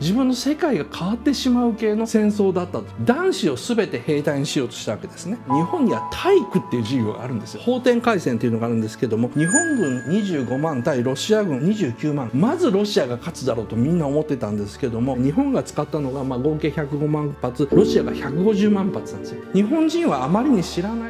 自分の世界が変わってしまう系の戦争だったと男子を全て兵隊にしようとしたわけですね日本には体育っていう授業があるんですよ法典海戦っていうのがあるんですけども日本軍25万対ロシア軍29万まずロシアが勝つだろうとみんな思ってたんですけども日本が使ったのがま合計105万発ロシアが150万発なんですよ日本人はあまりに知らない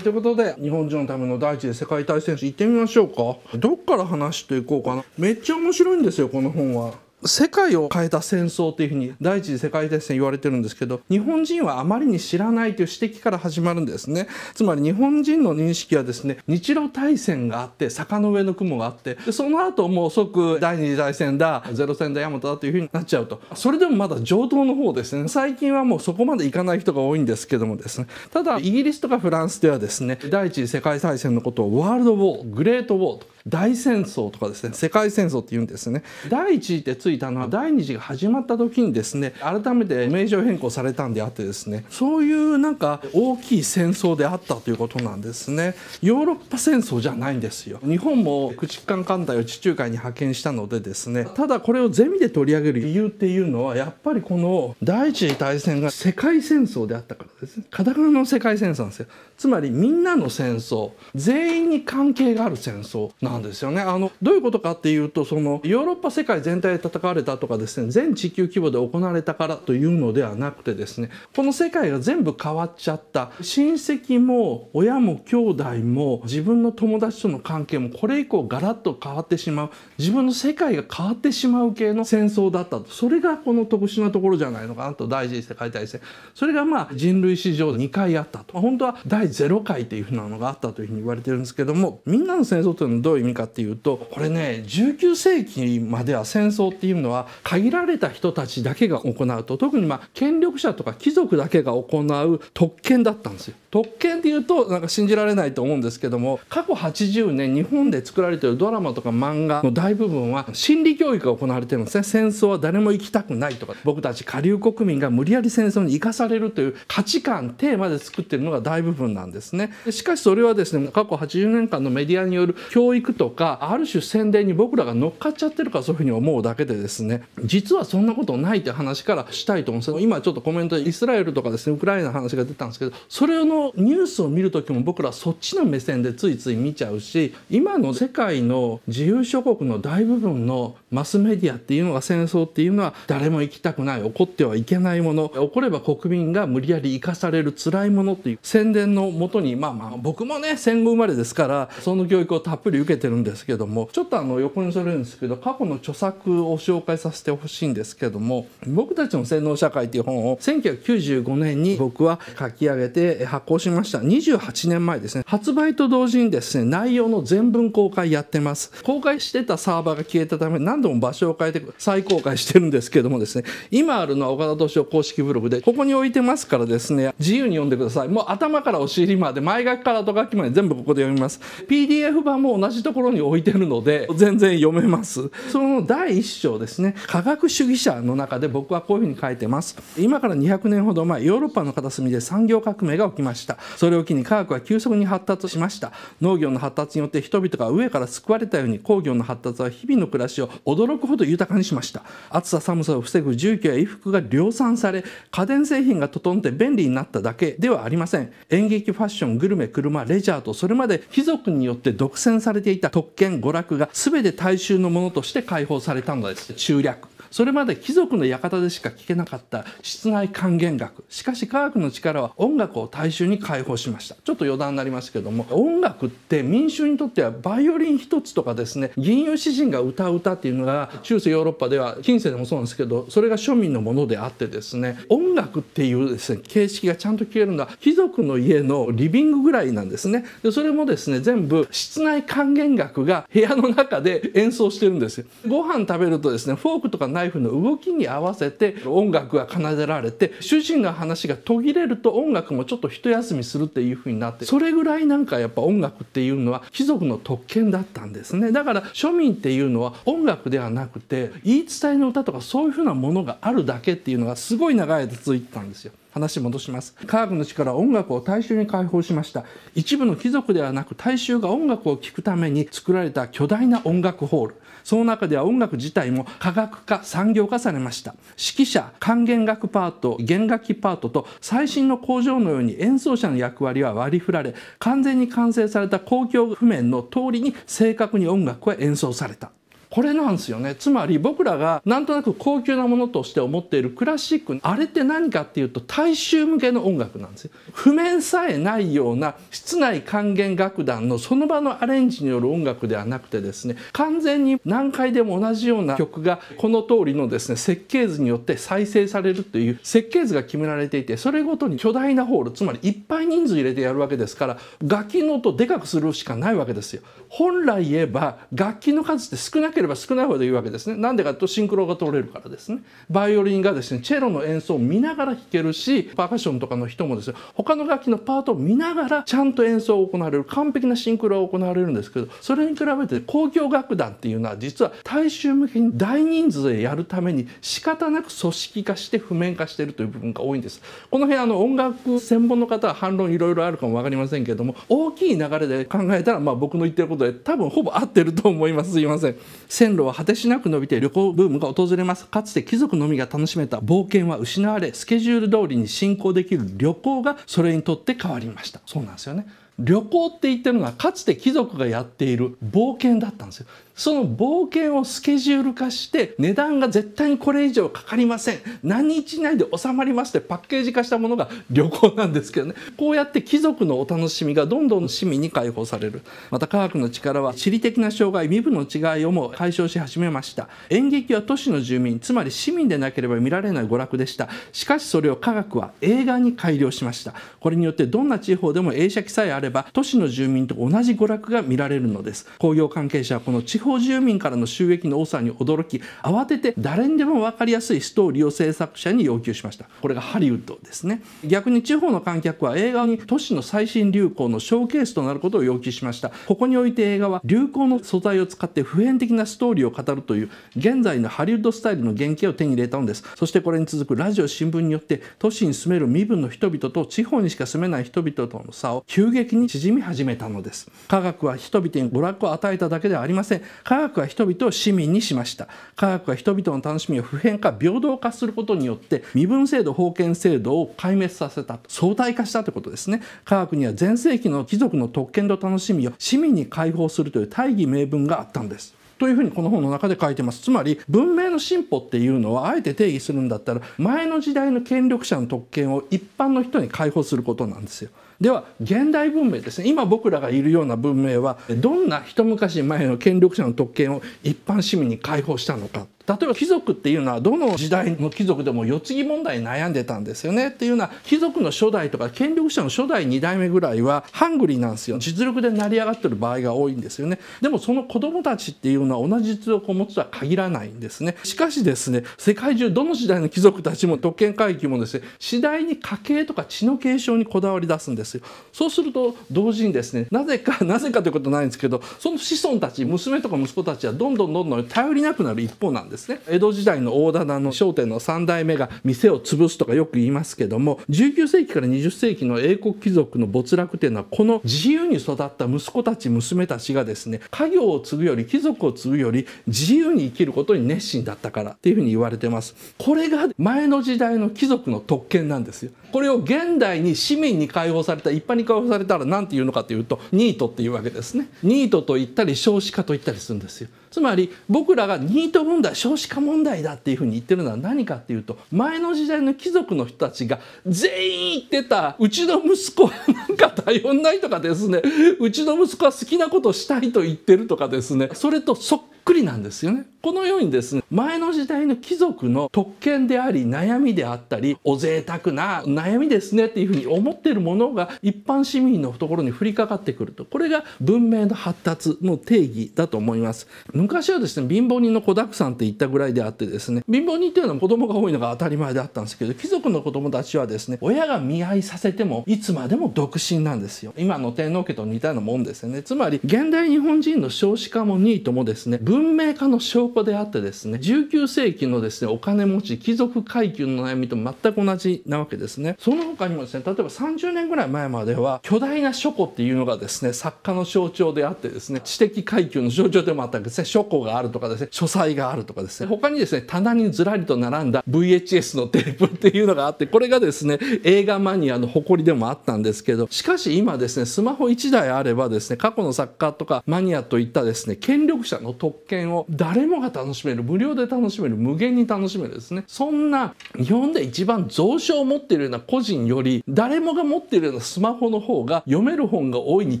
ということで、日本人のための第一で世界大戦史行ってみましょうか。どっから話していこうかな。めっちゃ面白いんですよ、この本は。世界を変えた戦争というふうに第一次世界大戦言われてるんですけど日本人はあまりに知らないという指摘から始まるんですねつまり日本人の認識はですね日露大戦があって坂の上の雲があってその後もう即第二次大戦だゼロ戦だ大和だというふうになっちゃうとそれでもまだ上等の方ですね最近はもうそこまでいかない人が多いんですけどもですねただイギリスとかフランスではですね第一次世界大戦のことをワールドウォーグレートウォーと大戦争とかですね世界戦争って言うんですね第1次ってついたのは第2次が始まった時にですね改めて名称変更されたんであってですねそういうなんか大きい戦争であったということなんですねヨーロッパ戦争じゃないんですよ日本も駆逐艦艦隊を地中海に派遣したのでですねただこれをゼミで取り上げる理由っていうのはやっぱりこの第一次大戦が世界戦争であったからですねカタカナの世界戦争なんですよつまりみんなの戦争全員に関係がある戦争ななんですよねあのどういうことかっていうとそのヨーロッパ世界全体で戦われたとかですね全地球規模で行われたからというのではなくてですねこの世界が全部変わっちゃった親戚も親も兄弟も自分の友達との関係もこれ以降ガラッと変わってしまう自分の世界が変わってしまう系の戦争だったとそれがこの特殊なところじゃないのかなと第一次世界大戦それがまあ人類史上2回あったと本当は第0回っていうふうなのがあったというふうに言われてるんですけどもみんなの戦争というのはどういう味かっていうとこれね19世紀までは戦争っていうのは限られた人たちだけが行うと特にまあ権力者とか貴族だけが行う特権だったんですよ。特権っていうとなんか信じられないと思うんですけども過去80年日本で作られてるドラマとか漫画の大部分は心理教育が行われてるんですね戦争は誰も行きたくないとか僕たち下流国民が無理やり戦争に生かされるという価値観テーマで作ってるのが大部分なんですねしかしそれはですね過去80年間のメディアによる教育とかある種宣伝に僕らが乗っかっちゃってるかそういうふうに思うだけでですね実はそんなことないって話からしたいと思うんですけど今ちょっとコメントでイスラエルとかですねウクライナの話が出たんですけどそれのニュースを見る時も僕らそっちの目線でついつい見ちゃうし今の世界の自由諸国の大部分のマスメディアっていうのが戦争っていうのは誰も行きたくない怒ってはいけないもの怒れば国民が無理やり生かされる辛いものっていう宣伝のもとにまあまあ僕もね戦後生まれですからその教育をたっぷり受けててるんですけどもちょっとあの横にそれるんですけど過去の著作を紹介させてほしいんですけども「僕たちの洗脳社会」っていう本を1995年に僕は書き上げて発行しました28年前ですね発売と同時にですね内容の全文公開やってます公開してたサーバーが消えたため何度も場所を変えて再公開してるんですけどもですね今あるのは岡田敏夫公式ブログでここに置いてますからですね自由に読んでくださいもう頭からお尻まで前書きから後書きまで全部ここで読みます PDF 版も同じところに置いてるので全然読めますその第1章ですね科学主義者の中で僕はこういうふうに書いてます今から200年ほど前ヨーロッパの片隅で産業革命が起きましたそれを機に科学は急速に発達しました農業の発達によって人々が上から救われたように工業の発達は日々の暮らしを驚くほど豊かにしました暑さ寒さを防ぐ住居や衣服が量産され家電製品が整って便利になっただけではありません演劇ファッショングルメ車レジャーとそれまで貴族によって独占されていた特権娯楽が全て大衆のものとして解放されたのです中略それまで貴族の館でしか聞けなかった室内管弦楽しかし科学の力は音楽を大衆に解放しましたちょっと余談になりますけども音楽って民衆にとってはバイオリン一つとかですね吟遊詩人が歌う歌っていうのが中世ヨーロッパでは近世でもそうなんですけどそれが庶民のものであってですね音楽っていうですね形式がちゃんと聴けるのは貴族の家のリビングぐらいなんですねでそれもですね全部室内管弦楽が部屋の中で演奏してるんですよご飯食べるとですねフォークとかナイフの動きに合わせて音楽が奏でられて主人の話が途切れると音楽もちょっと一休みするっていう風になってそれぐらいなんかやっぱ音楽っていうのは貴族の特権だったんですねだから庶民っていうのは音楽ではなくて言い伝えの歌とかそういう風なものがあるだけっていうのがすごい長い間続いてたんですよ。話戻します科学の力は音楽を大衆に解放しました一部の貴族ではなく大衆が音楽を聴くために作られた巨大な音楽ホールその中では音楽自体も科学化産業化されました指揮者管弦楽パート弦楽器パートと最新の工場のように演奏者の役割は割り振られ完全に完成された公共譜面の通りに正確に音楽は演奏されたこれなんですよねつまり僕らがなんとなく高級なものとして思っているクラシックあれって何かっていうと大衆向けの音楽なんですよ譜面さえないような室内管弦楽団のその場のアレンジによる音楽ではなくてですね完全に何回でも同じような曲がこの通りのですね設計図によって再生されるという設計図が決められていてそれごとに巨大なホールつまりいっぱい人数入れてやるわけですから楽器の音でかくするしかないわけですよ本来言えば楽器の数って少なければ少ないほどいいわけですね。なんでかというとシンクロが取れるからですね。バイオリンがですね、チェロの演奏を見ながら弾けるし、パーカッションとかの人もですね、他の楽器のパートを見ながらちゃんと演奏を行われる、完璧なシンクロが行われるんですけど、それに比べて公共楽団っていうのは実は大衆向けに大人数でやるために仕方なく組織化して譜面化しているという部分が多いんです。この辺あの音楽専門の方は反論いろいろあるかもわかりませんけれども、大きい流れで考えたら、まあ僕の言ってることことで多分ほぼ合ってると思いますすいません線路は果てしなく伸びて旅行ブームが訪れますかつて貴族のみが楽しめた冒険は失われスケジュール通りに進行できる旅行がそれにとって変わりましたそうなんですよね旅行って言ってるのはかつて貴族がやっている冒険だったんですよその冒険をスケジュール化して値段が絶対にこれ以上かかりません何日以内で収まりますってパッケージ化したものが旅行なんですけどねこうやって貴族のお楽しみがどんどん市民に解放されるまた科学の力は地理的な障害身分の違いをも解消し始めました演劇は都市の住民つまり市民でなければ見られない娯楽でしたしかしそれを科学は映画に改良しましたこれによってどんな地方でも映写機さえあれば都市の住民と同じ娯楽が見られるのです工業関係者はこの地方住民からの収益の多さに驚き慌てて誰にでも分かりやすいストーリーを制作者に要求しましたこれがハリウッドですね逆に地方の観客は映画に都市の最新流行のショーケースとなることを要求しましたここにおいて映画は流行の素材を使って普遍的なストーリーを語るという現在のハリウッドスタイルの原型を手に入れたのですそしてこれに続くラジオ新聞によって都市に住める身分の人々と地方にしか住めない人々との差を急激に縮み始めたのです科学は人々に娯楽を与えただけではありません科学は人々を市民にしました科学は人々の楽しみを普遍化平等化することによって身分制度封建制度を壊滅させた相対化したということですね科学には全盛期の貴族の特権と楽しみを市民に解放するという大義名分があったんですというふうにこの本の中で書いてますつまり文明の進歩っていうのはあえて定義するんだったら前の時代の権力者の特権を一般の人に解放することなんですよでは現代文明ですね今僕らがいるような文明はどんな一昔前の権力者の特権を一般市民に解放したのか例えば貴族っていうのはどの時代の貴族でも世継ぎ問題に悩んでたんですよねっていうのは貴族の初代とか権力者の初代2代目ぐらいはハングリーなんですよ実力で成り上がってる場合が多いんですよねでもその子供たちっていうのは同じ実力を持つとは限らないんですねしかしですね世界中どの時代の貴族たちも特権階級もですね次第に家系とか血の継承にこだわり出すんですよそうすると同時にですねなぜか なぜかということないんですけどその子孫たち娘とか息子たちはどんどんどんどん頼りなくなる一方なんですですね江戸時代の大棚の商店の3代目が店を潰すとかよく言いますけども19世紀から20世紀の英国貴族の没落というのはこの自由に育った息子たち娘たちがですね家業を継ぐより貴族を継ぐより自由に生きることに熱心だったからっていうふうに言われてますこれが前の時代の貴族の特権なんですよこれを現代に市民に解放された一般に解放されたら何て言うのかというとニートっていうわけですねニートと言ったり少子化と言ったりするんですよつまり僕らがニート問題少子化問題だっていうふうに言ってるのは何かっていうと前の時代の貴族の人たちが全員言ってたうちの息子はなんか頼んないとかですね うちの息子は好きなことしたいと言ってるとかですねそれとそっくりなんですよね。このようにですね前の時代の貴族の特権であり悩みであったりお贅沢な悩みですねっていうふうに思ってるものが一般市民のところに降りかかってくるとこれが文明の発達の定義だと思います。昔はですね貧乏人の子だくさんって言ったぐらいであってですね貧乏人っていうのは子供が多いのが当たり前であったんですけど貴族の子供たちはですね親が見合いさせてもいつまでも独身なんですよ今の天皇家と似たようなもんですよねつまり現代日本人の少子化もニートもですね文明化の証拠であってですね19世紀のですねお金持ち貴族階級の悩みと全く同じなわけですねその他にもですね例えば30年ぐらい前までは巨大な書庫っていうのがですね作家の象徴であってですね知的階級の象徴でもあったわけですね書庫があるとかですね書斎があるとかですね他にですね棚にずらりと並んだ VHS のテープっていうのがあってこれがですね映画マニアの誇りでもあったんですけどしかし今ですねスマホ1台あればですね過去の作家とかマニアといったですね権力者の特権を誰もが楽しめる無料で楽しめる無限に楽しめるですねそんな日本で一番蔵書を持っているような個人より誰もが持っているようなスマホの方が読める本が多いに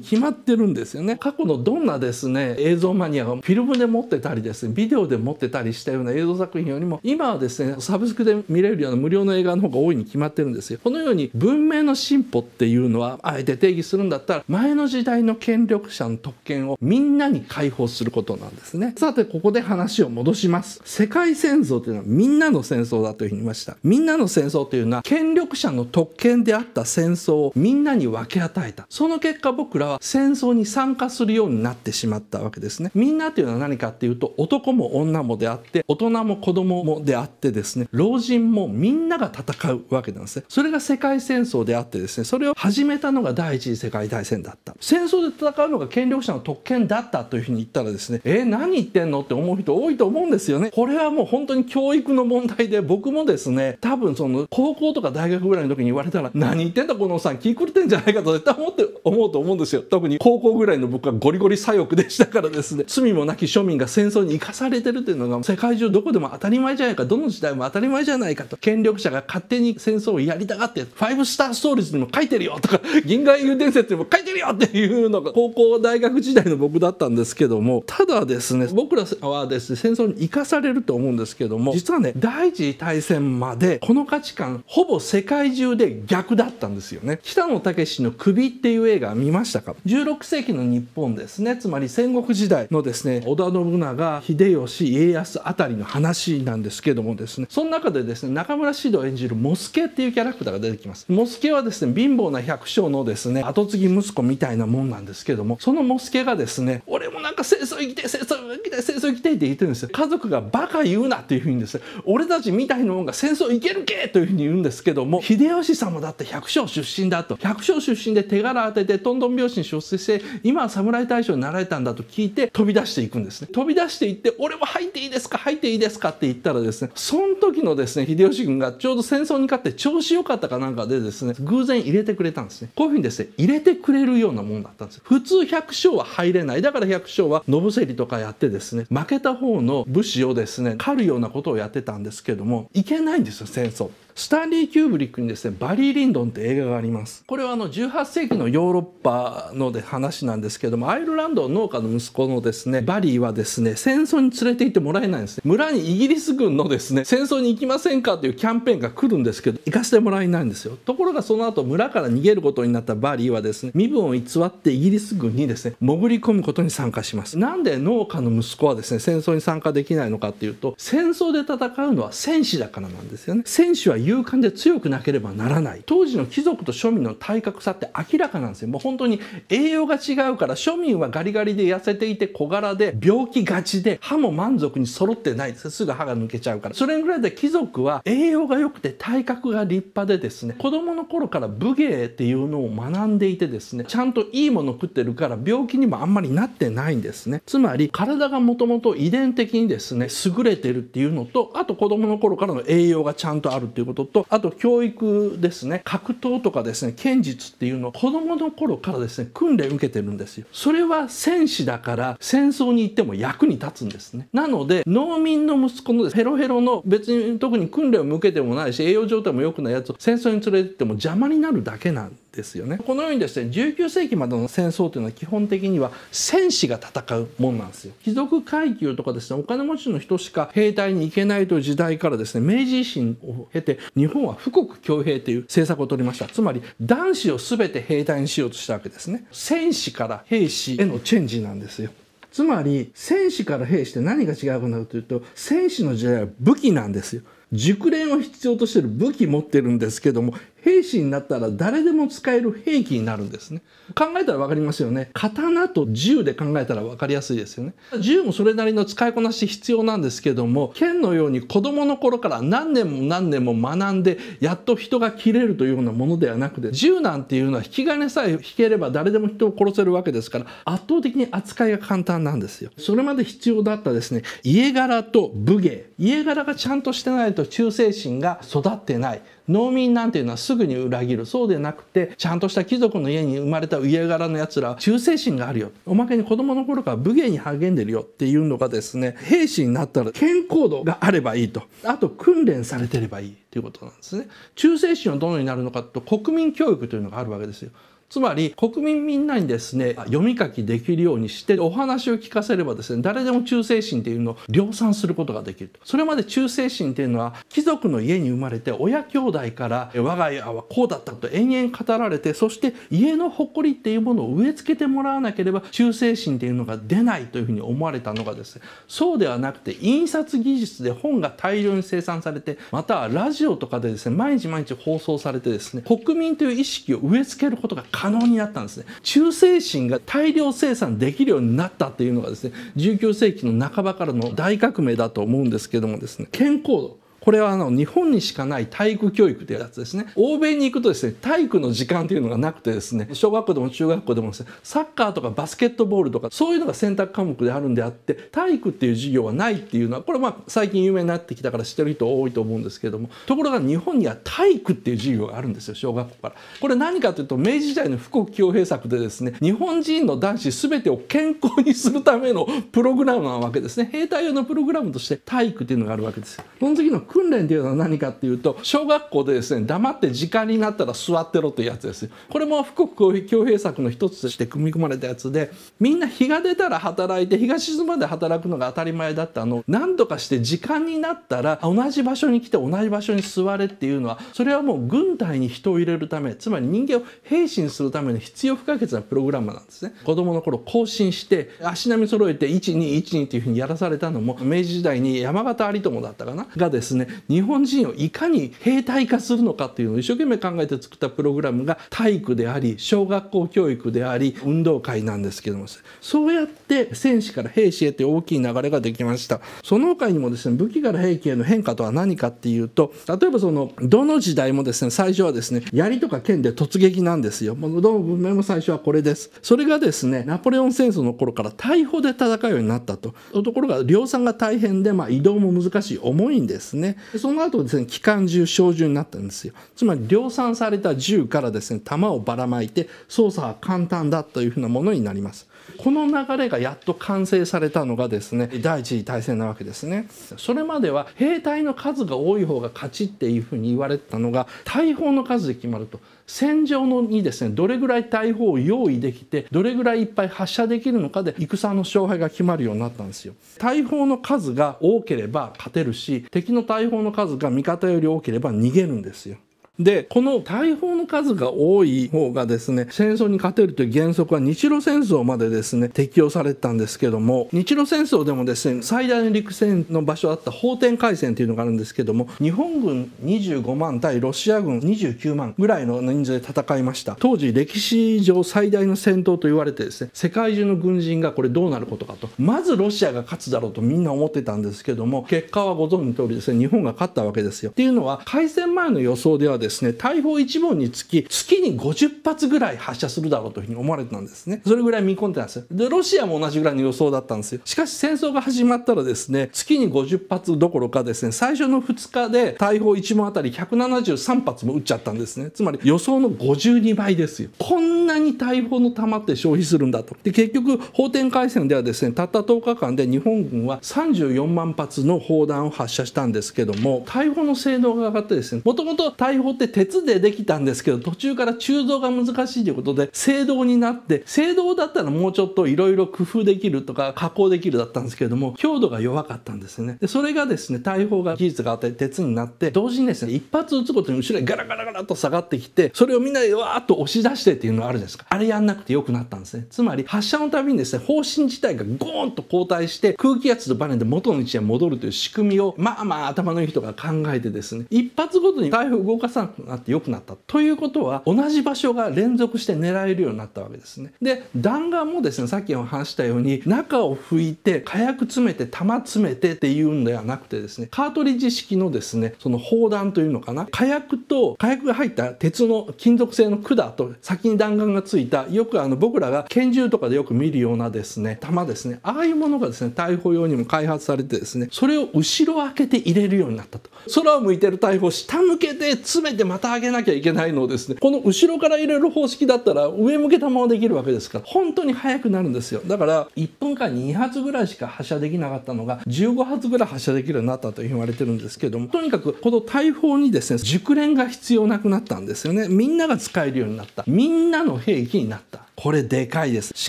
決まってるんですよね過去のどんなですね映像マニアがフィルムムで持ってたりですねビデオで持ってたりしたような映像作品よりも今はですねサブスクで見れるような無料の映画の方が多いに決まってるんですよこのように文明の進歩っていうのはあえて定義するんだったら前の時代の権力者の特権をみんなに解放することなんですねさてここで話を戻します世界戦争というのはみんなの戦争だというふうに言いましたみんなの戦争というのは権力者の特権であった戦争をみんなに分け与えたその結果僕らは戦争に参加するようになってしまったわけですねみんなというのは何かっていうと男も女もであって大人も子供もであってですね老人もみんなが戦うわけなんですねそれが世界戦争であってですねそれを始めたのが第一次世界大戦だった戦争で戦うのが権力者の特権だったというふうに言ったらですねえー、何言ってんのって思う人多いと思うんですよねこれはもう本当に教育の問題で僕もですね多分その高校とか大学ぐらいの時に言われたら何言ってんだこのおっさん気くれてんじゃないかと絶対思って思うと思うんですよ特に高校ぐらいの僕はゴリゴリ左翼でしたからですね罪もなき庶民が戦争に生かされてるというのが世界中どこでも当たり前じゃないかどの時代も当たり前じゃないかと権力者が勝手に戦争をやりたがってファイブスターストーリーズにも書いてるよとか銀河英雄伝説にも書いてるよっていうのが高校大学時代の僕だったんですけどもただですね僕らはですね戦争に生かされると思うんですけども実はね第一次大戦までこの価値観ほぼ世界中で逆だったんですよね北野武の首っていう映画見ましたか16世紀の日本ですねつまり戦国時代のですね織田田信長秀吉家康あたりの話なんですけどもですねその中でですね中村獅童演じるモスケっていうキャラクターが出てきますモスケはですね貧乏な百姓のですね跡継ぎ息子みたいなもんなんですけどもそのモスケがですね俺もなんか戦争行きたい戦争行きたい戦争行きたいって言ってるんですよ家族がバカ言うなっていうふうにですね俺たちみたいなもんが戦争行けるけというふうに言うんですけども秀吉様だって百姓出身だと百姓出身で手柄当ててどんどん拍子に出世して今は侍大将になられたんだと聞いて飛び出していくんですですね飛び出していって「俺も入っていいですか入っていいですか」って言ったらですねその時のですね秀吉軍がちょうど戦争に勝って調子良かったかなんかでですね偶然入れてくれたんですねこういうふうにですね入れてくれるようなもんだったんです普通百姓は入れないだから百姓は野伏とかやってですね負けた方の武士をですね狩るようなことをやってたんですけどもいけないんですよ戦争って。スタンリー・キューブリックにですね、バリー・リンドンって映画があります。これはあの18世紀のヨーロッパので話なんですけども、アイルランドの農家の息子のですね、バリーはですね、戦争に連れて行ってもらえないんですね。村にイギリス軍のですね、戦争に行きませんかというキャンペーンが来るんですけど、行かせてもらえないんですよ。ところがその後、村から逃げることになったバリーはですね、身分を偽ってイギリス軍にですね、潜り込むことに参加します。なんで農家の息子はですね、戦争に参加できないのかっていうと、戦争で戦うのは戦士だからなんですよね。戦士は勇敢で強くなければならない当時の貴族と庶民の体格差って明らかなんですよもう本当に栄養が違うから庶民はガリガリで痩せていて小柄で病気がちで歯も満足に揃ってないですすぐ歯が抜けちゃうからそれぐらいで貴族は栄養が良くて体格が立派でですね子供の頃から武芸っていうのを学んでいてですねちゃんといいもの食ってるから病気にもあんまりなってないんですねつまり体がもともと遺伝的にですね優れてるっていうのとあと子供の頃からの栄養がちゃんとあるっていうことこととあと教育ですね格闘とかですね剣術っていうのを子どもの頃からですね訓練受けてるんですよそれは戦士だから戦争に行っても役に立つんですねなので農民の息子のヘロヘロの別に特に訓練を向けてもないし栄養状態も良くないやつを戦争に連れてっても邪魔になるだけなんですですよねこのようにですね19世紀までの戦争というのは基本的には戦士が戦うもんなんですよ貴族階級とかですねお金持ちの人しか兵隊に行けないという時代からですね明治維新を経て日本は富国強兵という政策を取りましたつまり男子を全て兵隊にしようとしたわけですね戦士から兵士へのチェンジなんですよつまり戦士から兵士って何が違うかなというと戦士の時代は武器なんですよ熟練を必要としてる武器持ってるんですけども兵士になったら誰でも使える兵器になるんですね考えたら分かりますよね刀と銃で考えたら分かりやすいですよね銃もそれなりの使いこなし必要なんですけども剣のように子供の頃から何年も何年も学んでやっと人が切れるというようなものではなくて銃なんていうのは引き金さえ引ければ誰でも人を殺せるわけですから圧倒的に扱いが簡単なんですよそれまで必要だったですね家柄と武芸家柄がちゃんとしてないと忠誠心が育ってない農民なんていうのはすぐに裏切るそうでなくてちゃんとした貴族の家に生まれた家柄のやつらは忠誠心があるよおまけに子供の頃から武芸に励んでるよっていうのがですね兵士になったら健康度があればいいとあと訓練されてればいいということなんですね忠誠心はどのようになるのかと国民教育というのがあるわけですよつまり国民みんなにですね読み書きできるようにしてお話を聞かせればですね誰でも忠誠心っていうのを量産することができるとそれまで忠誠心っていうのは貴族の家に生まれて親兄弟から我が家はこうだったと延々語られてそして家の誇りっていうものを植え付けてもらわなければ忠誠心っていうのが出ないというふうに思われたのがですねそうではなくて印刷技術で本が大量に生産されてまたはラジオとかでですね毎日毎日放送されてですね国民という意識を植え付けることが可可能になったんですね忠誠心が大量生産できるようになったっていうのがですね19世紀の半ばからの大革命だと思うんですけどもですね健康度これはあの日本にしかない体育教育というやつですね欧米に行くとですね体育の時間というのがなくてですね小学校でも中学校でもですねサッカーとかバスケットボールとかそういうのが選択科目であるんであって体育っていう授業はないっていうのはこれまあ最近有名になってきたから知ってる人多いと思うんですけどもところが日本には体育っていう授業があるんですよ小学校から。これ何かというと明治時代の富国強兵策でですね日本人の男子全てを健康にするためのプログラムなわけですね兵隊用のプログラムとして体育っていうのがあるわけですよ。その時の訓練っていうのは何かっていうと小学校でですね黙って時間になったら座ってろというやつですこれも富国強兵策の一つとして組み込まれたやつでみんな日が出たら働いて日が沈むまで働くのが当たり前だったのを何とかして時間になったら同じ場所に来て同じ場所に座れっていうのはそれはもう軍隊に人を入れるためつまり人間を兵士にするための必要不可欠なプログラムなんですね子供の頃更新して足並み揃えて1212っていうふうにやらされたのも明治時代に山形有朋だったかながですねね日本人をいかに兵隊化するのかっていうのを一生懸命考えて作ったプログラムが体育であり小学校教育であり運動会なんですけどもそうやって戦士から兵士へという大きい流れができましたその他にもですね武器から兵器への変化とは何かっていうと例えばそのどの時代もですね最初はですね槍とか剣で突撃なんですよどの文明も最初はこれですそれがですねナポレオン戦争の頃から大砲で戦うようになったとところが量産が大変で、まあ、移動も難しい重いんですねね。その後ですね、機関銃、小銃になったんですよ。つまり量産された銃からですね、弾をばらまいて操作は簡単だというふうなものになります。この流れがやっと完成されたのがですね、第一次大戦なわけですね。それまでは兵隊の数が多い方が勝ちっていうふうに言われてたのが、大砲の数で決まると。戦場のにですねどれぐらい大砲を用意できてどれぐらいいっぱい発射できるのかで戦の勝敗が決まるようになったんですよ。大砲の数が多ければ勝てるし敵の大砲の数が味方より多ければ逃げるんですよ。でこの大砲の数が多い方がですね戦争に勝てるという原則は日露戦争までですね適用されてたんですけども日露戦争でもですね最大の陸戦の場所だった法天海戦というのがあるんですけども日本軍25万対ロシア軍29万ぐらいの人数で戦いました当時歴史上最大の戦闘と言われてですね世界中の軍人がこれどうなることかとまずロシアが勝つだろうとみんな思ってたんですけども結果はご存知の通りですね日本が勝ったわけですよっていうのは開戦前の予想ではですねですね、大砲1門につき、月に50発ぐらい発射するだろうというふうに思われてたんですね。それぐらい見込んでたんですよ。で、ロシアも同じぐらいの予想だったんですよ。しかし戦争が始まったらですね、月に50発どころかですね、最初の2日で大砲1門あたり173発も撃っちゃったんですね。つまり予想の52倍ですよ。こんなに大砲の弾って消費するんだと。で、結局、法典回線ではですね、たった10日間で日本軍は34万発の砲弾を発射したんですけども、大砲の性能が上がってですね、もともと大砲って鉄でできたんですけど途中から鋳造が難しいということで青銅になって青銅だったらもうちょっといろいろ工夫できるとか加工できるだったんですけれども強度が弱かったんですねでそれがですね大砲が技術があって鉄になって同時にですね一発撃つことに後ろにガラガラガラと下がってきてそれをみんなでわーっと押し出してっていうのがあるじゃないですかあれやんなくてよくなったんですねつまり発射のたびにですね方針自体がゴーンと後退して空気圧とバネで元の位置へ戻るという仕組みをまあまあ頭のいい人が考えてですね一発ごとに台風動かさなくなって良くなったということは同じ場所が連続して狙えるようになったわけですね。で弾丸もですねさっきお話したように中を拭いて火薬詰めて弾詰めてっていうんではなくてですねカートリッジ式のですねその砲弾というのかな火薬と火薬が入った鉄の金属製の管と先に弾丸がついたよくあの僕らが拳銃とかでよく見るようなですね弾ですねああいうものがですね逮捕用にも開発されてですねそれを後ろ開けて入れるようになったと空を向いてる大砲下向けて詰めてまた上げなきゃいけないのをですねこの後ろから入れる方式だったら上向け球もできるわけですから本当に速くなるんですよだから1分間2発ぐらいしか発射できなかったのが15発ぐらい発射できるようになったと言われてるんですけどもとにかくこの大砲にですね熟練が必要なくなったんですよねみんなが使えるようになったみんなの兵器になったこれでかいです。し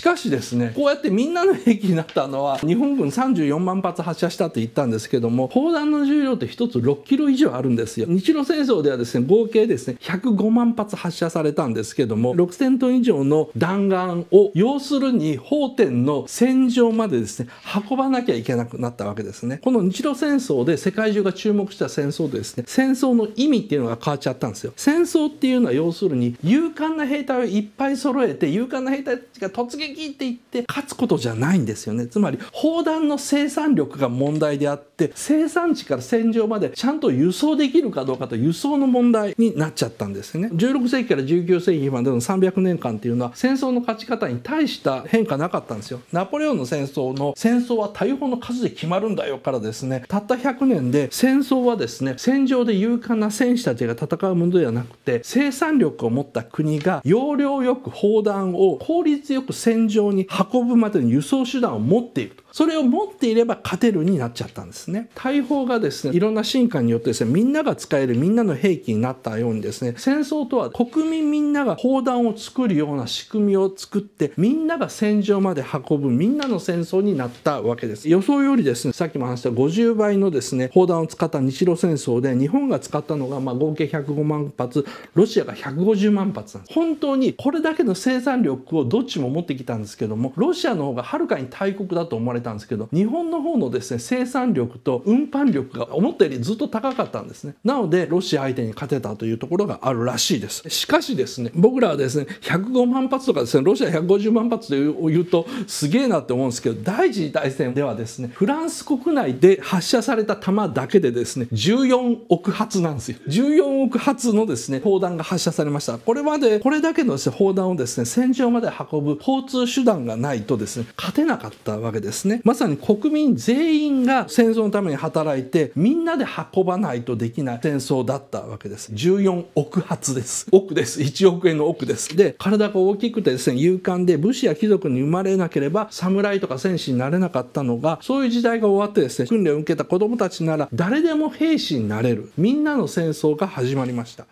かしですね、こうやってみんなの兵器になったのは、日本軍34万発発射したって言ったんですけども、砲弾の重量って1つ6キロ以上あるんですよ。日露戦争ではですね、合計ですね105万発発射されたんですけども6000トン以上の弾丸を要するに法典の戦場までですね運ばなきゃいけなくなったわけですねこの日露戦争で世界中が注目した戦争でですね戦争の意味っていうのが変わっちゃったんですよ戦争っていうのは要するに勇敢な兵隊をいっぱい揃えて勇敢な兵隊たちが突撃って言って勝つことじゃないんですよねつまり砲弾の生産力が問題であって生産地から戦場までちゃんと輸送できるかどうかと輸送の問題代になっちゃったんですね16世紀から19世紀までの300年間っていうのは戦争の勝ち方に大した変化なかったんですよナポレオンの戦争の戦争は大砲の数で決まるんだよからですねたった100年で戦争はですね戦場で勇敢な戦士たちが戦うものではなくて生産力を持った国が要領よく砲弾を効率よく戦場に運ぶまでの輸送手段を持っているとそれを持っていれば勝てるになっちゃったんですね大砲がですねいろんな進化によってですねみんなが使えるみんなの兵器になったようにですね戦争とは国民みんなが砲弾を作るような仕組みを作ってみんなが戦場まで運ぶみんなの戦争になったわけです予想よりですねさっきも話した50倍のですね砲弾を使った日露戦争で日本が使ったのがま合計105万発ロシアが150万発なんです本当にこれだけの生産力をどっちも持ってきたんですけどもロシアの方がはるかに大国だと思われてたんですけど日本の方のですね生産力と運搬力が思ったよりずっと高かったんですねなのでロシア相手に勝てたというところがあるらしいですしかしですね僕らはですね105万発とかですねロシア150万発という言うとすげえなって思うんですけど第一次大戦ではですねフランス国内で発射された弾だけでですね14億発なんですよ14億発のですね砲弾が発射されましたこれまでこれだけのです、ね、砲弾をですね戦場まで運ぶ交通手段がないとですね勝てなかったわけですですねまさに国民全員が戦争のために働いてみんなで運ばないとできない戦争だったわけです14億発です億です1億円の億ですで体が大きくてですね勇敢で武士や貴族に生まれなければ侍とか戦士になれなかったのがそういう時代が終わってですね訓練を受けた子どもたちなら誰でも兵士になれるみんなの戦争が始まりました